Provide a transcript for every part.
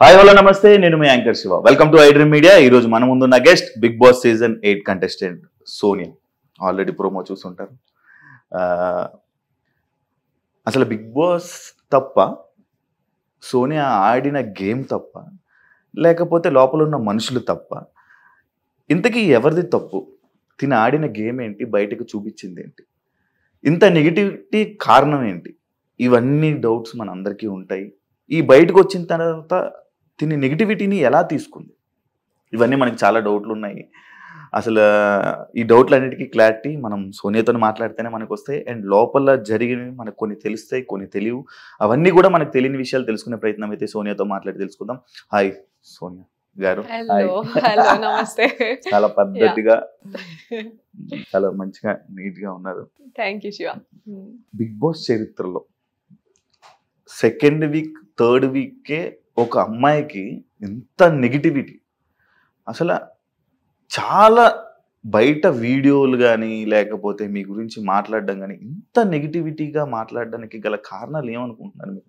Hi hello నమస్తే నేను మీ anchor Shiva welcome to iDream media ఈ రోజు మన ముందున్న guest Bigg Boss season eight contestant Sonia already promo చూస్తుంటారు అసలు బిగ్ బాస్ తప్ప సోనియా ఆడిన గేమ్ తప్ప లేకపోతే లోపల ఉన్న మనుషులు తప్ప ఇంతకీ ఎవరిది తప్పు తిని ఆడిన గేమ్ ఏంటి బయటకు చూపించింది ఏంటి ఇంత నెగిటివిటీ కారణం ఏంటి ఇవన్నీ డౌట్స్ అందరికీ ఉంటాయి ఈ బయటకు వచ్చిన తర్వాత దీన్ని నెగిటివిటీని ఎలా తీసుకుంది ఇవన్నీ మనకి చాలా డౌట్లు ఉన్నాయి అసలు ఈ డౌట్లన్నిటికీ క్లారిటీ మనం సోనియాతో మాట్లాడితేనే మనకు వస్తాయి అండ్ లోపల జరిగినవి మనకు కొన్ని తెలుస్తాయి కొన్ని తెలియవు అవన్నీ కూడా మనకు తెలియని విషయాలు తెలుసుకునే ప్రయత్నం అయితే సోనియాతో మాట్లాడి తెలుసుకుందాం హాయ్ సోనియా గారు నమస్తే చాలా పద్ధతిగా చాలా మంచిగా నీట్ గా ఉన్నారు థ్యాంక్ యూ బిగ్ బాస్ చరిత్రలో సెకండ్ వీక్ థర్డ్ వీక్కే ఒక అమ్మాయికి ఎంత నెగిటివిటీ అసలు చాలా బయట వీడియోలు కానీ లేకపోతే మీ గురించి మాట్లాడడం కానీ ఇంత నెగిటివిటీగా మాట్లాడడానికి గల కారణాలు ఏమనుకుంటున్నారు మీరు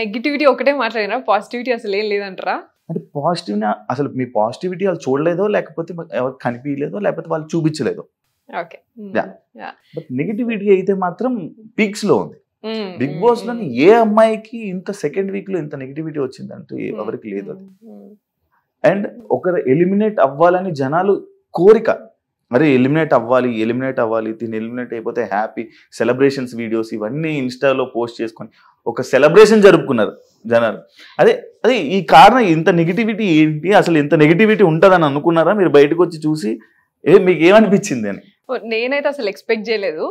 నెగిటివిటీ ఒకటే మాట్లాడినా పాజిటివిటీ అసలు ఏం లేదంటారా అంటే పాజిటివ్ అసలు మీ పాజిటివిటీ వాళ్ళు చూడలేదో లేకపోతే ఎవరు కనిపించలేదో లేకపోతే వాళ్ళు చూపించలేదో ఓకే బట్ నెగిటివిటీ అయితే మాత్రం పీక్స్ లో ఉంది బిగ్ బాస్ లో ఏ అమ్మాయికి ఇంత సెకండ్ వీక్ లో ఇంత నెగిటివిటీ వచ్చిందంటూ ఎవరికి లేదు అది అండ్ ఒకరు ఎలిమినేట్ అవ్వాలని జనాలు కోరిక అరే ఎలిమినేట్ అవ్వాలి ఎలిమినేట్ అవ్వాలి దీన్ని ఎలిమినేట్ అయిపోతే హ్యాపీ సెలబ్రేషన్స్ వీడియోస్ ఇవన్నీ ఇన్స్టాలో పోస్ట్ చేసుకొని ఒక సెలబ్రేషన్ జరుపుకున్నారు జనాలు అదే అదే ఈ కారణం ఇంత నెగిటివిటీ ఏంటి అసలు ఇంత నెగిటివిటీ ఉంటుందని అనుకున్నారా మీరు బయటకు వచ్చి చూసి ఏ మీకు ఏమనిపించింది అని నేనైతే అసలు ఎక్స్పెక్ట్ చేయలేదు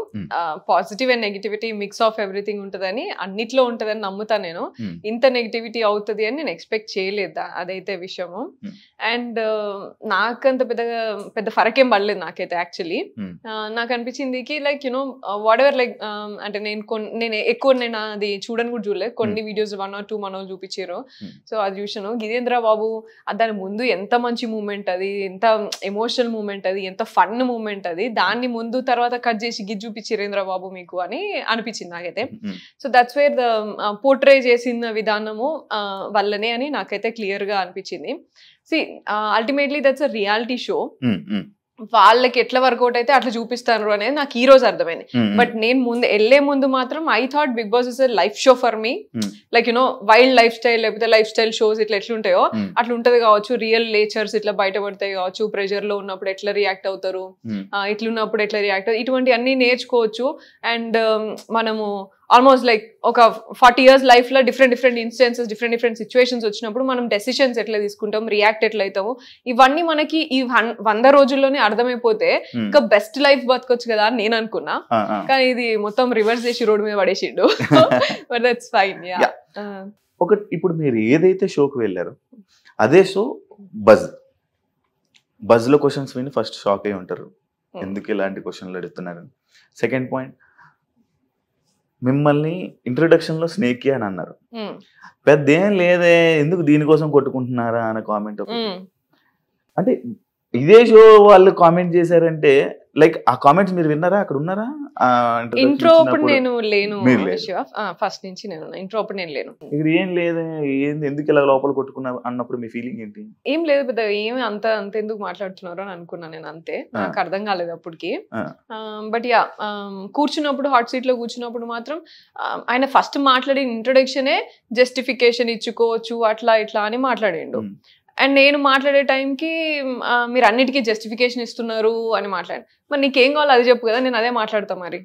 positive and negativity mix of everything ఉంటుందని అన్నిట్లో ఉంటుందని నమ్ముతా నేను hmm. ఇంత నెగిటివిటీ అవుతుంది అని నేను ఎక్స్పెక్ట్ చేయలేదు అదైతే విషయము అండ్ hmm. నాకంత పెద్దగా పెద్ద ఫరకేం పడలేదు నాకైతే యాక్చువల్లీ hmm. నాకు అనిపించింది కి like you know what ever like అంటే నేను నేను ఎక్కువ నేను అది చూడని కూడా చూడలేదు కొన్ని వీడియోస్ వన్ ఆర్ టూ మనోళ్ళు చూపించారు సో అది చూసాను గిరేంద్ర బాబు దాని ముందు ఎంత మంచి మూమెంట్ అది ఎంత ఎమోషనల్ మూమెంట్ అది ఎంత ఫన్ మూమెంట్ అది దాన్ని ముందు తర్వాత కట్ చేసి గిజ్ రేంద్రబాబు మీకు అని అనిపించింది నాకైతే so that's where the portray చేసిన విధానము uh, వల్లనే అని నాకైతే క్లియర్ గా అనిపించింది సి ultimately that's a reality show వాళ్ళకి ఎట్లా వర్కౌట్ అయితే అట్లా చూపిస్తారు అనేది నాకు ఈ రోజు అర్థమైంది బట్ నేను ముందు వెళ్లే ముందు మాత్రం I thought Bigg Boss is life show for me like you know wild life style లేకపోతే లైఫ్ స్టైల్ షోస్ ఇట్లా ఎట్లుంటాయో అట్లా ఉంటది కావచ్చు రియల్ నేచర్స్ ఇట్లా బయటపడతాయి కావచ్చు ప్రెషర్ లో ఉన్నప్పుడు ఎట్లా రియాక్ట్ అవుతారు ఇట్లున్నప్పుడు ఎట్లా రియాక్ట్ ఇటువంటి అన్ని నేర్చుకోవచ్చు అండ్ um, మనము ఆల్మోస్ట్ లైక్ ఒక ఫార్టీ ఇయర్స్ లైఫ్లో different different instances different different situations వచ్చినప్పుడు మనం డెసిషన్స్ ఎట్లా తీసుకుంటాం రియాక్ట్ ఎట్లా అవుతాము ఇవన్నీ మనకి ఈ వంద రోజుల్లోనే అర్థమైపోతే hmm. ఇంకా బెస్ట్ లైఫ్ బతకొచ్చు కదా అని నేను అనుకున్నా కానీ ఇది మొత్తం రివర్స్ చేసి రోడ్డు మీద పడేసిండు ఫైన్ ఒక ఇప్పుడు మీరు ఏదైతే షోకి వెళ్ళారు అదే షో బజ్ బజ్లో క్వశ్చన్స్ విని ఫస్ట్ షాక్ అయి ఉంటారు hmm. ఎందుకు ఇలాంటి క్వశ్చన్లు అడుగుతున్నారు సెకండ్ పాయింట్ మిమ్మల్ని ఇంట్రొడక్షన్లో స్నేకి అని అన్నారు పెద్ద ఏం లేదే ఎందుకు దీనికోసం కొట్టుకుంటున్నారా అనే కామెంట్ అంటే ఇదే షో వాళ్ళు కామెంట్ చేశారంటే లైక్ ఆ కామెంట్స్ మీరు విన్నారా అక్కడ ఉన్నారా ఇంట్రో నేను లేను ఫస్ట్ నుంచి నేను ఇంట్రో నేను లేను ఇక్కడ ఏం లేదు ఏంది ఎందుకు ఇలా లోపల కొట్టుకున్నా అన్నప్పుడు మీ ఫీలింగ్ ఏంటి ఏం లేదు పెద్ద ఏమి అంత అంత ఎందుకు మాట్లాడుతున్నారు అని అనుకున్నా నేను అంతే నాకు అర్థం కాలేదు అప్పటికి బట్ యా కూర్చున్నప్పుడు హాట్ సీట్ లో కూర్చున్నప్పుడు మాత్రం ఆయన ఫస్ట్ మాట్లాడిన ఇంట్రొడక్షనే జస్టిఫికేషన్ ఇచ్చుకోవచ్చు అట్లా ఇట్లా అని మాట్లాడిండు అండ్ నేను మాట్లాడే టైంకి మీరు అన్నిటికీ జస్టిఫికేషన్ ఇస్తున్నారు అని మాట్లాడు మరి నీకేం కావాలో అది చెప్పు కదా నేను అదే మాట్లాడతా మరి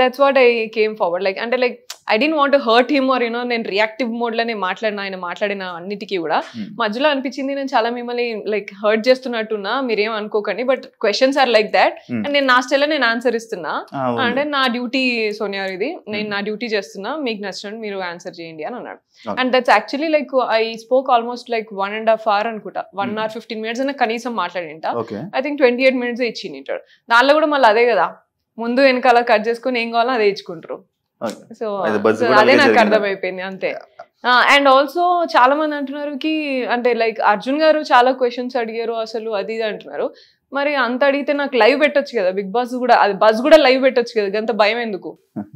that's what I came forward like అంటే like I didn't want hurt him or you know నేను రియాక్టివ్ మోడ్లో నేను మాట్లాడిన ఆయన మాట్లాడిన అన్నిటికీ కూడా hmm. మధ్యలో అనిపించింది నేను చాలా మిమ్మల్ని లైక్ హర్ట్ చేస్తున్నట్టున్నా మీరేం అనుకోకండి but questions are like that and నేను నా స్టైల్లో నేను ఆన్సర్ ఇస్తున్నా అంటే నా డ్యూటీ సోనియా ఇది నేను hmm. నా డ్యూటీ చేస్తున్నా మీకు నచ్చినట్టు మీరు ఆన్సర్ చేయండి అని అన్నాడు and that's actually like I spoke almost like one and half hour అనుకుంటా వన్ అవర్ ఫిఫ్టీన్ మినిట్స్ అయినా కనీసం మాట్లాడింట I think twenty eight minutes ఇచ్చింటాడు దానిలో కూడా మళ్ళీ అదే కదా ముందు వెనకాల కట్ చేసుకుని ఏం కావాలో అదే ఇచ్చుకుంటారు సో uh, అదే నాకు అర్థమైపోయింది అంతే అండ్ uh, ఆల్సో చాలా మంది అంటున్నారు కి అంటే లైక్ అర్జున్ గారు చాలా క్వశ్చన్స్ అడిగారు అసలు అది ఇది అంటున్నారు మరి అంత అడిగితే నాకు లైవ్ పెట్టొచ్చు కదా బిగ్ బాస్ కూడా అది బస్ కూడా లైవ్ పెట్టచ్చు కదా అంత భయం ఎందుకు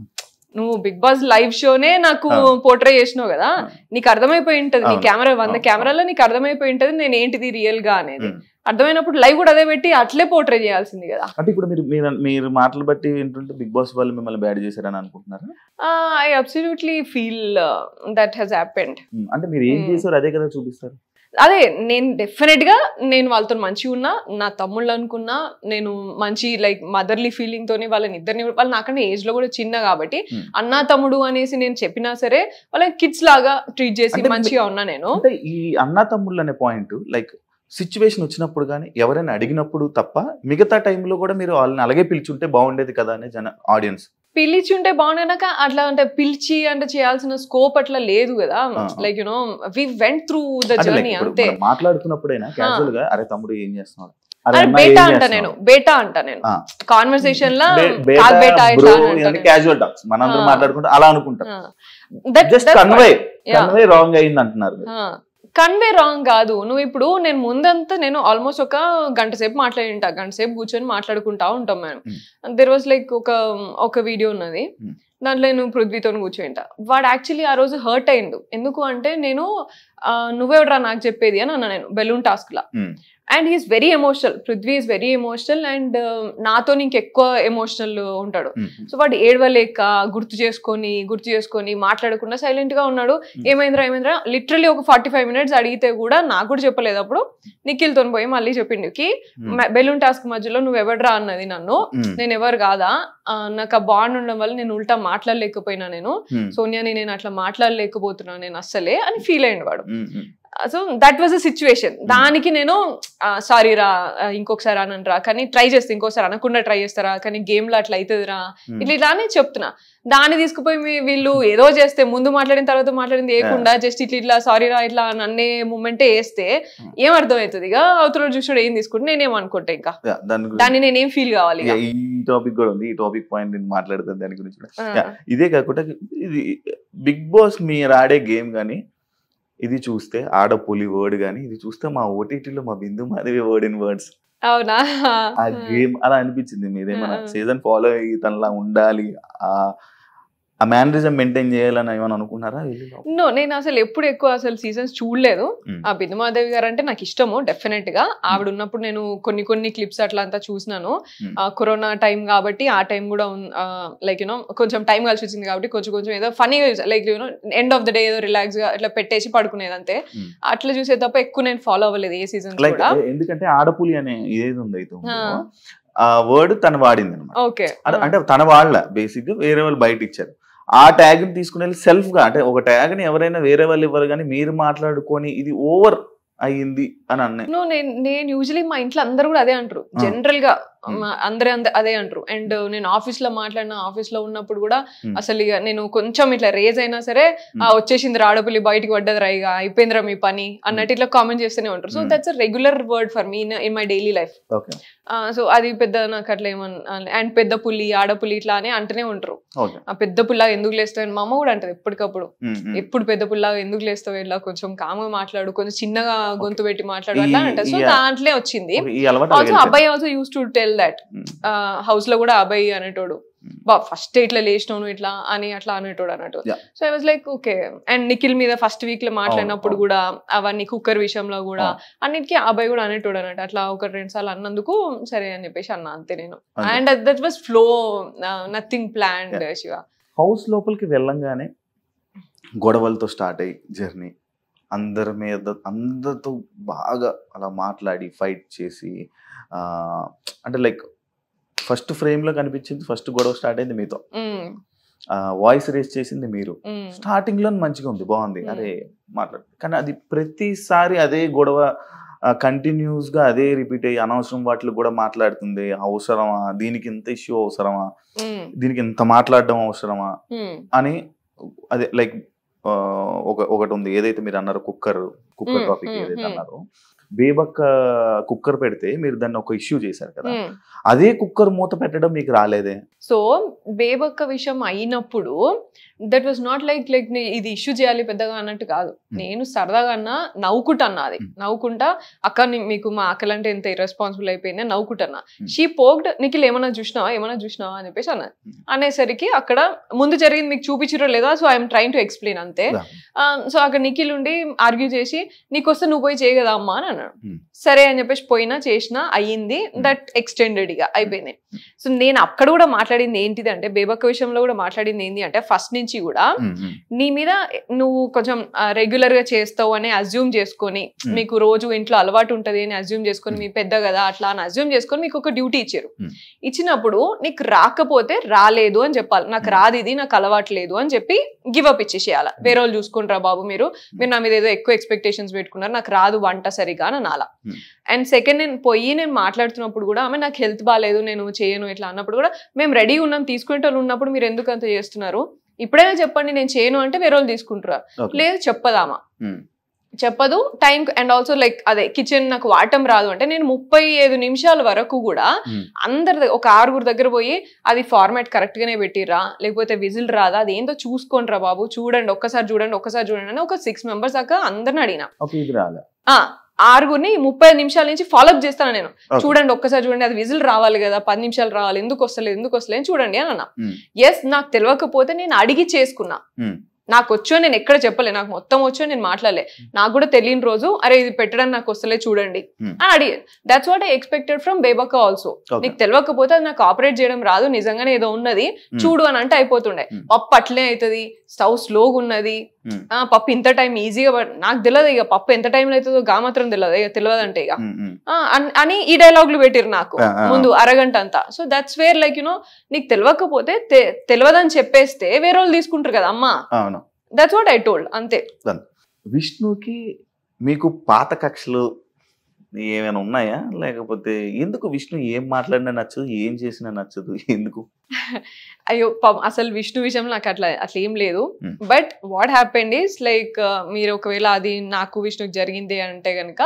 నువ్వు బిగ్ బాస్ లైవ్ షోనే నాకు పోర్ట్రే చేసినావు కదా నీకు అర్థమైపోయి ఉంటది నీ కెమెరా వంద కెమెరాలో నీకు అర్థమైపోయి ఉంటది నేను ఏంటిది రియల్ గా అనేది అర్థమైనప్పుడు లైవ్ కూడా అదే పెట్టి అట్లే పోర్ట్రే చేయాల్సింది కదా అంటే ఇప్పుడు మీరు మీరు మాటలు బట్టి ఏంటంటే బిగ్ బాస్ వాళ్ళు మిమ్మల్ని బ్యాడ్ చేశారని అనుకుంటున్నారు I absolutely feel that has happened అంటే మీరు ఏం చేశారు అదే కదా చూపిస్తారు అదే నేను డెఫినెట్ గా నేను వాళ్ళతో మంచిగా ఉన్నా నా తమ్ముళ్ళు అనుకున్నా నేను మంచి లైక్ మదర్లీ ఫీలింగ్ తోని వాళ్ళని ఇద్దరిని వాళ్ళు నాకన్నా ఏజ్ లో కూడా చిన్న కాబట్టి అన్న తమ్ముడు అనేసి నేను చెప్పినా సరే వాళ్ళ కిడ్స్ లాగా ట్రీట్ చేసి మంచిగా ఉన్నా నేను ఈ అన్న తమ్ముళ్ళు అనే పాయింట్ లైక్ సిచ్యువేషన్ వచ్చినప్పుడు కానీ ఎవరైనా అడిగినప్పుడు తప్ప మిగతా టైంలో కూడా మీరు వాళ్ళని అలాగే పిలిచుంటే బాగుండేది కదా అనే జన ఆడియన్స్ పిలిచి ఉంటే బాగుండేనాక అట్లా అంటే పిలిచి అంటే చేయాల్సిన స్కోప్ అట్లా లేదు కదా like you know we went through the journey అంతే మాట్లాడుతున్నప్పుడైనా క్యాజువల్ గా అరే తమ్ముడు ఏం చేస్తున్నాడు బేటా నేను బేటా అంట నేను అలా అనుకుంటా జస్ట్ కన్వే కన్వే రాంగ్ అయింది అంటున్నారు కన్వే రాంగ్ కాదు నువ్వు ఇప్పుడు నేను ముందంతా నేను ఆల్మోస్ట్ ఒక గంట సేపు మాట్లాడి ఉంటా గంట సేపు కూర్చొని మాట్లాడుకుంటా ఉంటాం మేము దెర్ వాజ్ లైక్ ఒక ఒక వీడియో ఉన్నది hmm. దాంట్లో నేను పృథ్వీతో కూర్చొని ఉంటా వాడు యాక్చువల్లీ ఆ రోజు హర్ట్ అయిండు ఎందుకు అంటే నేను నువ్వెవడరా నాకు చెప్పేది అని అన్న నేను బెలూన్ టాస్క్ లా hmm. And he's very emotional Prithvi is very emotional and నాతో నీకు ఎక్కువ ఎమోషనల్ ఉంటాడు సో hmm, hmm. వాడు ఏడవలేక గుర్తు చేసుకొని గుర్తు చేసుకొని మాట్లాడకుండా సైలెంట్ గా ఉన్నాడు hmm. ఏమైందిరా ఏమైందిరా లిటరలీ ఒక ఫార్టీ ఫైవ్ మినిట్స్ అడిగితే కూడా నాకు కూడా చెప్పలేదు అప్పుడు నిఖిల్తో పోయి మళ్ళీ చెప్పిండుకి బెలూన్ టాస్క్ మధ్యలో నువ్వు ఎవడరా అన్నది నన్ను నేను ఎవరు కాదా నాకు ఆ బాండ్ ఉండడం వల్ల నేను ఉల్టా మాట్లాడలేకపోయినా నేను సోనియాని నేను అట్లా మాట్లాడలేకపోతున్నా నేను అస్సలే అని ఫీల్ అయ్యింది వాడు so that was a situation hmm. దానికి నేను సారీ రా ఇంకొకసారి రా కానీ ట్రై చేస్తే ఇంకోసారి అనకుండా ట్రై చేస్తారా కానీ గేమ్లో అట్లా అవుతుందిరా hmm. ఇట్లా ఇట్లా అని చెప్తున్నా దాన్ని తీసుకుపోయి వీళ్ళు ఏదో చేస్తే ముందు మాట్లాడిన తర్వాత మాట్లాడింది ఏకుండా జస్ట్ ఇట్లా ఇట్లా సారీ రా ఇట్లా అన్నే మూమెంటే వేస్తే hmm. ఏం అవుతుంది ఇక అవతల చూసినాడు ఏం తీసుకుంటే నేనేం అనుకుంటా ఇంకా దాన్ని నేనేం ఫీల్ కావాలి ఈ టాపిక్ కూడా ఉంది ఈ టాపిక్ పాయింట్ నేను మాట్లాడతాను దాని గురించి ఇదే కాకుండా ఇది బిగ్ బాస్ మీరు ఆడే గేమ్ కానీ ఇది చూస్తే ఆడపులి వర్డ్ కానీ ఇది చూస్తే మా ఓటీటీలో మా Bindu Madhavi word in words అవునా ఆ గేమ్ అలా అనిపించింది మీదేమన్నా సీజన్ ఫాలో అయ్యి తనలా ఉండాలి ఆ ఆ మేనరిజం మెయింటైన్ చేయాలని ఏమని అనుకున్నారా నో నేను అసలు ఎప్పుడు ఎక్కువ అసలు సీజన్స్ చూడలేదు ఆ బిందుమాదేవి గారు అంటే నాకు ఇష్టము డెఫినెట్ గా ఆవిడ ఉన్నప్పుడు నేను కొన్ని కొన్ని క్లిప్స్ అట్లా అంతా చూసినాను కరోనా టైం కాబట్టి ఆ టైం కూడా లైక్ యూనో కొంచెం టైం కలిసి వచ్చింది కాబట్టి కొంచెం కొంచెం ఏదో funny like you know end of the day ఏదో రిలాక్స్ గా ఇట్లా పెట్టేసి పడుకునేది అంతే అట్లా చూసే తప్ప ఎక్కువ నేను ఫాలో అవ్వలేదు ఏ సీజన్ కూడా ఎందుకంటే ఆడపులి అనే ఏది ఉంది అయితే ఆ వర్డ్ తను వాడింది అనమాట అంటే తన వాళ్ళ బేసిక్ గా వేరే వాళ్ళు బయట ఇచ్చారు ఆ ట్యాగ్ని తీసుకుని వెళ్ళి సెల్ఫ్గా అంటే ఒక ట్యాగ్ని ఎవరైనా వేరే వాళ్ళు ఇవ్వరు కానీ మీరు మాట్లాడుకొని ఇది ఓవర్ అయ్యింది అని అన్నాయి నేను యూజువలీ మా ఇంట్లో అందరూ కూడా అదే అంటారు జనరల్ గా అందరూ అదే అంటారు అండ్ నేను ఆఫీస్ లో మాట్లాడిన ఆఫీస్ లో ఉన్నప్పుడు కూడా అసలు ఇక నేను కొంచెం ఇట్లా రేజ్ అయినా సరే ఆ వచ్చేసింది రాడపల్లి బయటికి పడ్డది ఇక అయిపోయిందిరా మీ పని అన్నట్టు ఇట్లా కామెంట్ చేస్తూనే ఉంటారు so that's regular word for me in my daily life so అది పెద్ద నాకు అట్లా ఏమన్నా అండ్ పెద్ద పులి ఆడపులి ఇట్లా అని అంటూనే ఉంటారు ఆ పెద్ద పుల్ల ఎందుకు లేస్తావు అని మా అమ్మ కూడా అంటది ఎప్పటికప్పుడు ఎప్పుడు పెద్ద పుల్ల ఎందుకు లేస్తావు ఇలా కొంచెం కామ్గా మాట్లాడు కొంచెం చిన్నగా గొంతు పెట్టి మాట్లాడు అట్లా అంటారు సో దాంట్లో వచ్చింది అబ్బాయి also use to tell tell that house లో కూడా అబ్బాయి అనేటోడు hmm. బా ఫస్ట్ ఇట్లా లేచినోను ఇట్లా అని అట్లా అనేటోడు అన్నట్టు so I was like okay and Nikhil మీద ఫస్ట్ వీక్ లో మాట్లాడినప్పుడు oh, oh. కూడా అవన్నీ కుక్కర్ విషయంలో కూడా oh. అన్నిటికీ అబ్బాయి కూడా అనేటోడు అన్నట్టు అట్లా ఒక రెండు సార్లు అన్నందుకు సరే అని చెప్పేసి అన్న అంతే నేను and that was flow nothing plan Shiva house లోపలికి వెళ్ళంగానే గొడవలతో స్టార్ట్ అయ్యి జర్నీ అందరి మీద అందరితో బాగా అలా మాట్లాడి ఫైట్ చేసి అంటే లైక్ ఫస్ట్ ఫ్రేమ్ లో కనిపించింది ఫస్ట్ గొడవ స్టార్ట్ అయింది మీతో వాయిస్ రేస్ చేసింది మీరు స్టార్టింగ్ లో మంచిగా ఉంది బాగుంది అరే మాట్లాడు కానీ అది ప్రతిసారి అదే గొడవ కంటిన్యూస్ గా అదే రిపీట్ అయ్యి అనవసరం వాటిలో కూడా మాట్లాడుతుంది అవసరమా దీనికి ఇంత ఇష్యూ అవసరమా దీనికి ఇంత మాట్లాడడం అవసరమా అని అదే లైక్ ఒక ఒకటి ఉంది ఏదైతే మీరు అన్నారు కుక్కర్ కుక్కర్ టాపిక్ ఏదైతే అన్నారు బేబక్క కుక్కర్ పెడితే మీరు దాన్ని ఒక ఇష్యూ చేశారు కదా అదే కుక్కర్ మూత పెట్టడం మీకు రాలేదే సో బేబక్క విషయం అయినప్పుడు that was not like like ఇది ఇష్యూ చేయాలి పెద్దగా అన్నట్టు కాదు నేను సరదాగా అన్నా నవ్వుకుంటన్నా అది నవ్వుకుంటా అక్క మీకు మా అక్కలంటే ఎంత ఇర్రెస్పాన్సిబుల్ అయిపోయింది నవ్వుకుంటన్నా షీ పోక్డ్ నిఖిల్ ఏమైనా చూసినావా ఏమైనా చూసినావా అని చెప్పేసి అన్నది అనేసరికి అక్కడ ముందు జరిగింది మీకు చూపించడం లేదా so I'm trying to explain అంతే సో అక్కడ నిఖిల్ ఉండి ఆర్గ్యూ చేసి నీకు వస్తే నువ్వు పోయి చేయగదా అమ్మా అని Yeah. Mm. సరే అని చెప్పేసి పోయినా చేసినా అయ్యింది దట్ ఎక్స్టెండెడ్ ఇక అయిపోయింది సో నేను అక్కడ కూడా మాట్లాడింది ఏంటిది అంటే బేబక్క విషయంలో కూడా మాట్లాడింది ఏంటి అంటే ఫస్ట్ నుంచి కూడా నీ మీద నువ్వు కొంచెం రెగ్యులర్ గా చేస్తావు అని అజ్యూమ్ చేసుకొని మీకు రోజు ఇంట్లో అలవాటు ఉంటది అని అజ్యూమ్ చేసుకొని మీ పెద్ద కదా అట్లా అని అజ్యూమ్ చేసుకొని మీకు ఒక డ్యూటీ ఇచ్చారు ఇచ్చినప్పుడు నీకు రాకపోతే రాలేదు అని చెప్పాలి నాకు రాదు ఇది నాకు అలవాటు లేదు అని చెప్పి గివ్ అప్ ఇచ్చేసేయాలి వేరే వాళ్ళు చూసుకుంటారా బాబు మీరు మీరు నా మీద ఏదో ఎక్కువ ఎక్స్పెక్టేషన్స్ పెట్టుకున్నారు నాకు రాదు వంట సరిగా అని అలా అండ్ సెకండ్ నేను పోయి నేను మాట్లాడుతున్నప్పుడు కూడా ఆమె నాకు హెల్త్ బాగాలేదు నేను చేయను ఇట్లా అన్నప్పుడు కూడా మేము రెడీ ఉన్నాం తీసుకునేటోళ్ళు ఉన్నప్పుడు మీరు ఎందుకు అంత చేస్తున్నారు ఇప్పుడైనా చెప్పండి నేను చేయను అంటే వేరే వాళ్ళు లేదు చెప్పదామా చెప్పదు టైం అండ్ ఆల్సో లైక్ అదే కిచెన్ నాకు వాటం రాదు అంటే నేను ముప్పై ఐదు నిమిషాల వరకు కూడా అందరి ఒక ఆరుగురు దగ్గర పోయి అది ఫార్మాట్ కరెక్ట్ గానే పెట్టిర్రా లేకపోతే విజిల్ రాదా అది ఏందో చూసుకోండి రా బాబు చూడండి ఒక్కసారి చూడండి ఒక్కసారి చూడండి అని ఒక సిక్స్ మెంబర్స్ దాకా అందరిని అడిగిన ఆరుగురిని ముప్పై నిమిషాల నుంచి ఫాలోఅప్ చేస్తాను నేను చూడండి ఒక్కసారి చూడండి అది విజిల్ రావాలి కదా పది నిమిషాలు రావాలి ఎందుకు వస్తలేదు ఎందుకు వస్తలేదు చూడండి అని అన్నా ఎస్ hmm. నాకు తెలియకపోతే నేను అడిగి చేసుకున్నా hmm. నాకు వచ్చో నేను ఎక్కడ చెప్పలే నాకు మొత్తం వచ్చో నేను మాట్లాడలే hmm. నాకు కూడా తెలియని రోజు అరే ఇది పెట్టడం నాకు వస్తలే చూడండి అని అడిగి that's what I expected from Bebakka also నీకు తెలియకపోతే అది నాకు ఆపరేట్ చేయడం రాదు నిజంగానే ఏదో ఉన్నది చూడు అని అంటే అయిపోతుండే పప్పు అట్లే అవుతుంది స్టవ్ స్లోగా ఉన్నది Hmm. పప్పు ఇంత టైం ఈజీగా నాకు తెలియదు ఇక పప్పు ఎంత లో అవుతుందో గా మాత్రం తెలియదు ఇక తెలియదు అంటే ఇక hmm, hmm. అని ఈ డైలాగులు పెట్టిరు నాకు ముందు అరగంట అంతా so that's where like you know నీకు తెలియకపోతే తెలియదని చెప్పేస్తే వేరే వాళ్ళు తీసుకుంటారు కదా అమ్మా దట్స్ వాట్ ఐ టోల్డ్ అంతే విష్ణుకి మీకు పాత కక్షలు ఏమైనా ఉన్నాయా లేకపోతే ఎందుకు విష్ణు ఏం మాట్లాడినా నచ్చదు ఏం చేసినా నచ్చదు ఎందుకు అయ్యో అసలు విష్ణు విషయంలో నాకు అట్లా అట్లా ఏం లేదు but what happened is like మీరు ఒకవేళ అది నాకు విష్ణుకి జరిగింది అంటే కనుక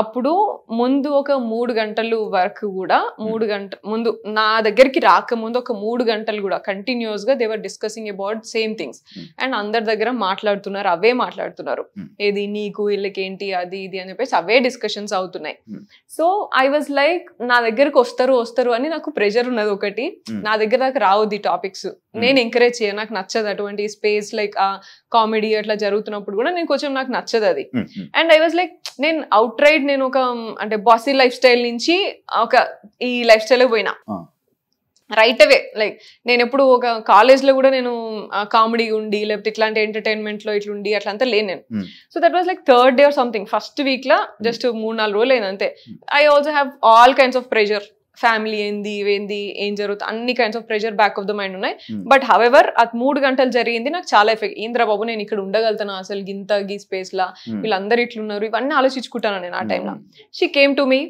అప్పుడు ముందు ఒక మూడు గంటలు వరకు కూడా hmm. మూడు గంట ముందు నా దగ్గరికి రాకముందు ఒక మూడు గంటలు కూడా కంటిన్యూస్ గా they were discussing about same things and అందరి దగ్గర మాట్లాడుతున్నారు అవే మాట్లాడుతున్నారు hmm. ఏది నీకు వీళ్ళకి ఏంటి అది ఇది అని చెప్పేసి అవే డిస్కషన్స్ అవుతున్నాయి సో ఐ వాజ్ లైక్ నా దగ్గరకు వస్తారు వస్తారు అని నాకు ప్రెషర్ ఉన్నది ఒకటి hmm. నా దగ్గర నాకు రావద్ది టాపిక్స్ నేను ఎంకరేజ్ చేయను నాకు నచ్చదు అటువంటి స్పేస్ లైక్ ఆ కామెడీ అట్లా జరుగుతున్నప్పుడు కూడా నేను కొంచెం నాకు నచ్చదు అది అండ్ ఐ వాజ్ లైక్ నేను అవుట్ రైడ్ లైక్ నేను ఒక అంటే బాసీ లైఫ్ స్టైల్ నుంచి ఒక ఈ లైఫ్ స్టైల్ పోయినా రైట్ అవే లైక్ నేను ఎప్పుడు ఒక కాలేజ్ లో కూడా నేను కామెడీ ఉండి లేకపోతే ఇట్లాంటి ఎంటర్టైన్మెంట్ లో ఉండి అట్లా అంతా లేను నేను so that was like third day or something first లో జస్ట్ మూడు నాలుగు రోజులు అయింది అంతే I also have all kinds of pressure family ఏంది ఏంది ఏం జరుగుతుంది అన్ని kinds of pressure back of the mind ఉన్నాయి బట్ hmm. హవెవర్ అది మూడు గంటలు జరిగింది నాకు చాలా ఎఫెక్ట్ ఇంద్రబాబు నేను ఇక్కడ ఉండగలుగుతాను అసలు గింత గీ స్పేస్ లా hmm. వీళ్ళందరూ ఇట్లున్నారు ఇవన్నీ ఆలోచించుకుంటాను నేను ఆ టైంలో she came to me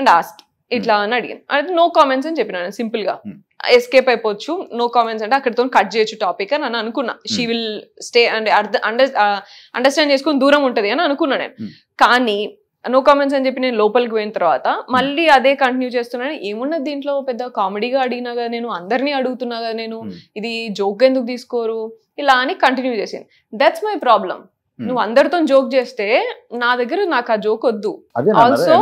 and asked ఇట్లా hmm. అని అడిగాను అది నో కామెంట్స్ అని చెప్పిన నేను సింపుల్ గా ఎస్కేప్ అయిపోవచ్చు నో కామెంట్స్ అంటే అక్కడితో కట్ చేయొచ్చు టాపిక్ అని అని అనుకున్నా she will stay and understand చేసుకుని దూరం ఉంటది అని అనుకున్నా నేను కానీ నో కామెంట్స్ అని చెప్పి నేను లోపలికి పోయిన తర్వాత మళ్ళీ hmm. అదే కంటిన్యూ చేస్తున్నాను ఏమున్నది దీంట్లో పెద్ద కామెడీగా అడిగినా కదా నేను అందరినీ అడుగుతున్నా కదా నేను hmm. ఇది జోక్ ఎందుకు తీసుకోరు ఇలా అని కంటిన్యూ చేసింది దట్స్ మై ప్రాబ్లం నువ్వు అందరితో జోక్ చేస్తే నా దగ్గర నాకు ఆ జోక్ వద్దు ఆల్సో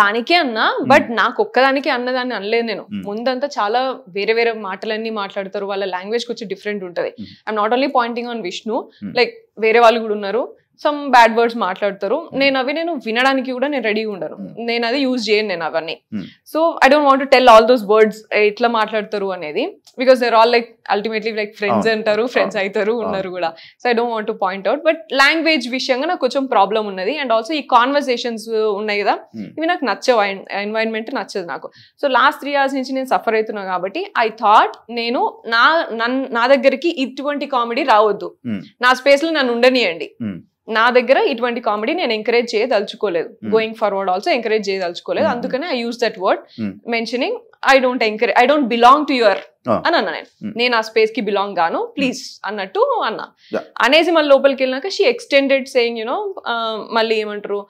దానికే అన్నా బట్ hmm. నాకు ఒక్కదానికి అన్నదాన్ని అనలేదు నేను ముందంతా చాలా వేరే వేరే మాటలన్నీ మాట్లాడతారు వాళ్ళ లాంగ్వేజ్ కొంచెం డిఫరెంట్ ఉంటది I'm not only pointing on Vishnu like వేరే వాళ్ళు కూడా ఉన్నారు సమ్ బ్యాడ్ వర్డ్స్ మాట్లాడతారు hmm. నేను అవి నేను వినడానికి కూడా నేను రెడీగా ఉండరు hmm. నేను అది యూజ్ చేయను నేను అవన్నీ so I don't want tell all those words ఎట్లా మాట్లాడతారు అనేది because they're all like ultimately like friends అంటారు ఫ్రెండ్స్ అవుతారు ఉన్నారు కూడా so I don't want to point out but language విషయంగా నాకు కొంచెం ప్రాబ్లం ఉన్నది అండ్ ఆల్సో ఈ కాన్వర్సేషన్స్ ఉన్నాయి కదా hmm. ఇవి నాకు నచ్చవు ఎన్వైరన్మెంట్ నచ్చదు నాకు సో లాస్ట్ త్రీ ఇయర్స్ నుంచి నేను సఫర్ అవుతున్నా కాబట్టి ఐ థాట్ నేను నా నా దగ్గరికి ఇటువంటి కామెడీ రావద్దు నా స్పేస్ లో నన్ను ఉండనియండి నా దగ్గర ఇటువంటి కామెడీ నేను ఎంకరేజ్ చేయదలుచుకోలేదు గోయింగ్ ఫార్వర్డ్ ఆల్సో ఎంకరేజ్ చేయదలుచుకోలేదు hmm. అందుకనే I use that word mentioning I don't encourage I don't belong to your అని అన్నా నేను hmm. నేను ఆ స్పేస్ కి బిలాంగ్ గాను ప్లీజ్ hmm. అన్నట్టు అన్నా అనేసి మళ్ళీ లోపలికి వెళ్ళినాక షీ ఎక్స్టెండెడ్ సేయింగ్ యూనో మళ్ళీ ఏమంటారు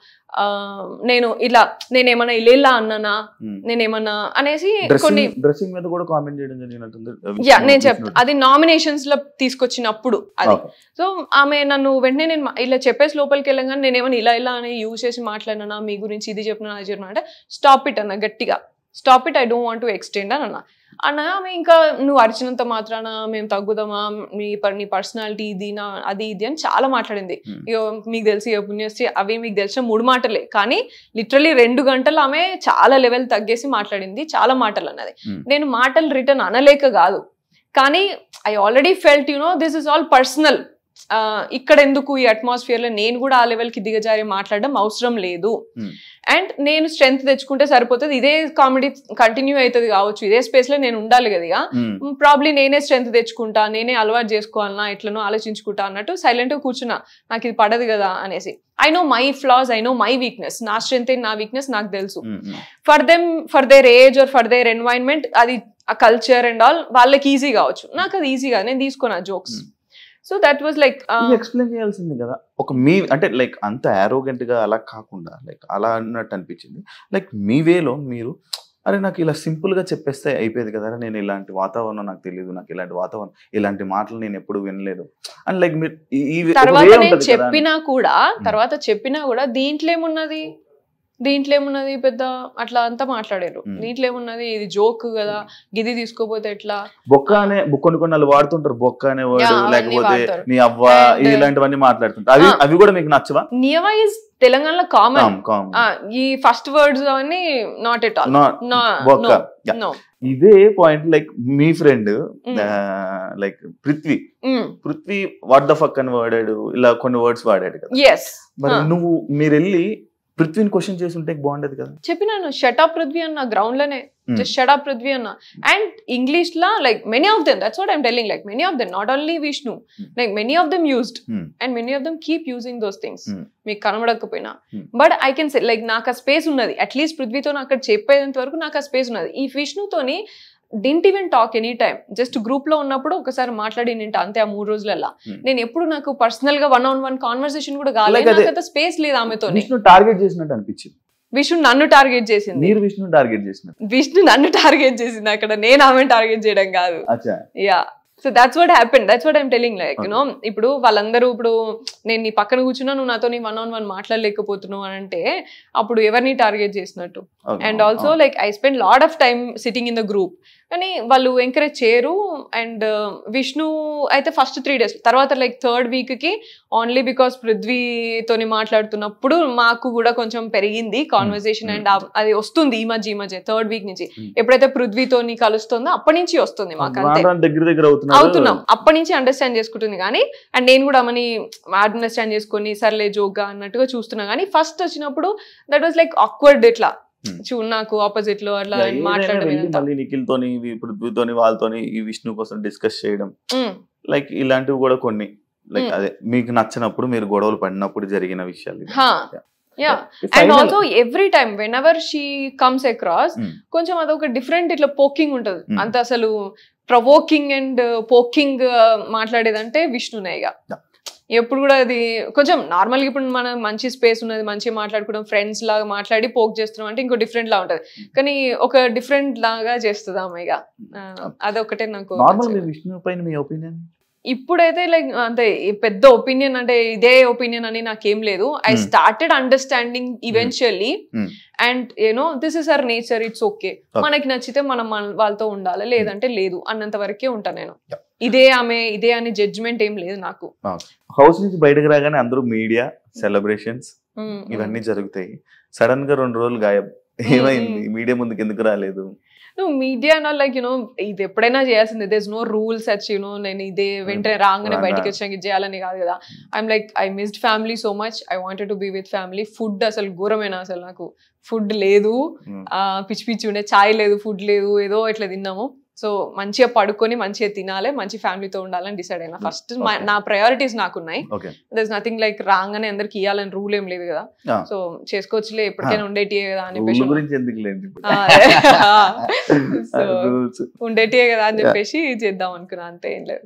నేను ఇలా నేనేమన్నా ఇలా అన్నానా hmm. నేనేమన్నా అనేసి కొన్ని డ్రెస్సింగ్ మీద కూడా కామెంట్ చేయడం జరిగినట్టుంది యా నేను చెప్తాను అది నామినేషన్స్ లో తీసుకొచ్చినప్పుడు అది సో ఆమె నన్ను వెంటనే నేను ఇలా చెప్పేసి లోపలికి వెళ్ళగానే నేనేమన్నా ఇలా ఇలా అని యూజ్ చేసి మాట్లాడినా మీ గురించి ఇది చెప్పిన అది చెప్పిన అంటే స్టాప్ ఇట్ అన్న గట్టిగా stop it I don't want to extend అని అన్నా అన్న ఆమె ఇంకా నువ్వు అరిచినంత మాత్రాన మేము తగ్గుదామా మీ నీ పర్సనాలిటీ ఇది నా అది ఇది అని చాలా మాట్లాడింది hmm. ఇక మీకు తెలిసి పుణ్యశ్రీ అవి మీకు తెలిసిన మూడు మాటలే కానీ లిటరలీ రెండు గంటలు ఆమె చాలా లెవెల్ తగ్గేసి మాట్లాడింది చాలా మాటలు అన్నది hmm. నేను మాటలు రిటర్న్ అనలేక కాదు కానీ I already felt you know this is all personal ఇక్కడ ఎందుకు ఈ అట్మాస్ఫియర్ లో నేను కూడా ఆ లెవెల్ కి దిగజారి మాట్లాడడం అవసరం లేదు అండ్ hmm. నేను స్ట్రెంగ్త్ తెచ్చుకుంటే సరిపోతుంది ఇదే కామెడీ కంటిన్యూ అవుతుంది కావచ్చు ఇదే స్పేస్ లో నేను ఉండాలి కదా ప్రాబ్లీ hmm. hmm, నేనే స్ట్రెంగ్త్ తెచ్చుకుంటా నేనే అలవాటు చేసుకోవాలన్నా ఎట్లనో ఆలోచించుకుంటా అన్నట్టు సైలెంట్ గా కూర్చున్నా నాకు ఇది పడదు కదా అనేసి I know my flaws I know my weakness నా స్ట్రెంత్ నా వీక్నెస్ నాకు తెలుసు for them for their age or for their environment అది ఆ కల్చర్ అండ్ ఆల్ వాళ్ళకి ఈజీ కావచ్చు నాకు అది ఈజీ నేను తీసుకున్నా jokes so that was like explain చేయాల్సింది కదా ఒక మీ అంటే లైక్ అంత ఆరోగెంట్ గా అలా కాకుండా లైక్ అలా అన్నట్టు అనిపించింది లైక్ మీ వేలో మీరు అరే నాకు ఇలా సింపుల్గా చెప్పేస్తే అయిపోయేది కదా నేను ఇలాంటి వాతావరణం నాకు తెలియదు నాకు ఇలాంటి వాతావరణం ఇలాంటి మాటలు నేను ఎప్పుడు వినలేదు అండ్ లైక్ మీరు చెప్పినా కూడా hmm. తర్వాత చెప్పినా కూడా దీంట్లో ఏమున్నది దీంట్లో ఏమున్నది పెద్ద అట్లా అంతా మాట్లాడారు దీంట్లో ఏమున్నది ఇది జోక్ కదా గిది తీసుకోపోతే ఎట్లా బొక్క అనే కొన్ని వాళ్ళు వాడుతుంటారు బొక్క అనే లేకపోతే నీ అవ్వ ఇలాంటివన్నీ మాట్లాడుతుంటారు అవి అవి కూడా మీకు నచ్చవా నియమ ఇస్ తెలంగాణలో కామన్ ఈ ఫస్ట్ వర్డ్స్ అవన్నీ నాట్ ఎట్ ఆల్ ఇదే point like me friend like Prithvi Prithvi what the fuck అని వాడాడు ఇలా కొన్ని వర్డ్స్ వాడాడు కదా మరి నువ్వు మీరు వెళ్ళి పృథ్వీని క్వశ్చన్ చేసి ఉంటే బాగుండదు కదా చెప్పినాను షటా పృథ్వీ అన్న గ్రౌండ్ లోనే జస్ట్ hmm. షటాప్ పృథ్వీ అన్న అండ్ ఇంగ్లీష్ లా like many of them that's what I'm telling like many of them not only Vishnu like many of them used and many of them keep using those things మీకు కనబడకపోయినా but I can say like నాకు ఆ space ఉన్నది at least పృథ్వీతో అక్కడ చెప్పేంత వరకు నాకు ఆ స్పేస్ ఉన్నది ఈ విష్ణుతోని didn't even talk any time just group లో ఉన్నప్పుడు ఒకసారి మాట్లాడి నింట అంతే ఆ మూడు రోజులలో hmm. నేను ఎప్పుడు నాకు పర్సనల్ గా వన్ ఆన్ వన్ కాన్వర్సేషన్ కూడా కాలేదు స్పేస్ లేదు ఆమెతో టార్గెట్ చేసినట్టు అనిపించింది విష్ణు నన్ను టార్గెట్ చేసింది విష్ణు టార్గెట్ చేసిన విష్ణు నన్ను టార్గెట్ చేసింది అక్కడ నేను ఆమె టార్గెట్ చేయడం కాదు yeah so that's what happen that's what I'm telling like no ఇప్పుడు వాళ్ళందరూ ఇప్పుడు నేను నీ పక్కన కూర్చున్నా నువ్వు నాతో నీ వన్ ఆన్ వన్ మాట్లాడలేకపోతున్నావు అని అంటే అప్పుడు ఎవరిని టార్గెట్ చేసినట్టు and also like I spend lot of time sitting in the group కానీ వాళ్ళు ఎంకరేజ్ చేయరు అండ్ విష్ణు uh, అయితే ఫస్ట్ త్రీ డేస్ తర్వాత లైక్ థర్డ్ వీక్ కి ఓన్లీ బికాస్ పృథ్వీతోని మాట్లాడుతున్నప్పుడు మాకు కూడా కొంచెం పెరిగింది కాన్వర్జేషన్ అండ్ hmm. అది వస్తుంది ఈ మధ్య ఈ మధ్య థర్డ్ వీక్ నుంచి hmm. ఎప్పుడైతే పృథ్వీతోని కలుస్తుందో అప్పటి నుంచి వస్తుంది మాకు అవుతున్నాం అప్పటి నుంచి అండర్స్టాండ్ చేసుకుంటుంది కానీ అండ్ నేను కూడా అమని అండర్స్టాండ్ చేసుకొని సర్లే జోగ్గా అన్నట్టుగా చూస్తున్నా కానీ ఫస్ట్ వచ్చినప్పుడు దట్ వాస్ లైక్ ఆక్వర్డ్ ఇట్లా Hmm. చూడు నాకు ఆపోజిట్ లో అట్లా మళ్ళీ నిఖిల్ తోని పృథ్వీతో వాళ్ళతోని ఈ విష్ణు కోసం డిస్కస్ చేయడం లైక్ hmm. ఇలాంటివి కూడా కొన్ని లైక్ hmm. అదే మీకు నచ్చినప్పుడు మీరు గొడవలు పడినప్పుడు జరిగిన విషయాలు and also every time whenever she comes across కొంచెం అదొక డిఫరెంట్ ఇట్లా పోకింగ్ ఉంటుంది అంత అసలు ప్రవోకింగ్ అండ్ పోకింగ్ మాట్లాడేదంటే విష్ణునేగా ఎప్పుడు కూడా అది కొంచెం నార్మల్గా ఇప్పుడు మనం మంచి స్పేస్ ఉన్నది మంచిగా మాట్లాడుకోవడం ఫ్రెండ్స్ లాగా మాట్లాడి పోక్ చేస్తున్నాం అంటే ఇంకో డిఫరెంట్ లా ఉంటుంది hmm. కానీ ఒక డిఫరెంట్ లాగా చేస్తుందా ఆమె ఇక hmm. అదొకటే నాకు మీ ఒపీనియన్ ఇప్పుడైతే లైక్ అంటే పెద్ద ఒపీనియన్ అంటే ఇదే ఒపీనియన్ అని నాకేం లేదు I started understanding eventually and you know this is our nature it's okay మనకి నచ్చితే మనం వాళ్ళతో ఉండాలి hmm. లేదంటే లేదు అన్నంత వరకే ఉంటాను నేను ఇదే ఆమె ఇదే అనే జడ్జ్మెంట్ ఏం లేదు నాకు హౌస్ నుంచి బయటకు రాగానే అందరూ మీడియా సెలబ్రేషన్స్ hmm. ఇవన్నీ జరుగుతాయి సడన్ గా రెండు రోజులు గాయబ్ ఏమైంది మీడియా ముందుకు ఎందుకు రాలేదు నువ్వు మీడియా నా లైక్ యూనో ఇది ఎప్పుడైనా చేయాల్సింది there's no rules such you know నేను ఇదే mm. వెంటనే రాగానే బయటికి వచ్చాక ఇది చేయాలని కాదు కదా I'm like I missed family so much I wanted to be with family food అసలు ఘోరమైన అసలు నాకు ఫుడ్ లేదు mm. పిచ్చి పిచ్చి ఉండే ఛాయ్ లేదు ఫుడ్ లేదు ఏదో ఇట్లా తిన్నాము సో మంచిగా పడుకొని మంచిగా తినాలి మంచి ఫ్యామిలీతో ఉండాలని డిసైడ్ అయినా ఫస్ట్ hmm. నా ప్రయారిటీస్ నాకున్నాయి ఇస్ నథింగ్ లైక్ రాగానే అందరికి ఇవ్వాలని రూల్ ఏం లేదు కదా సో చేసుకోవచ్చులే ఎప్పటికైనా ఉండేటియే కదా అని చెప్పేసి ఉండేటియే కదా అని చెప్పేసి చేద్దాం అనుకున్నా అంతే ఏం లేదు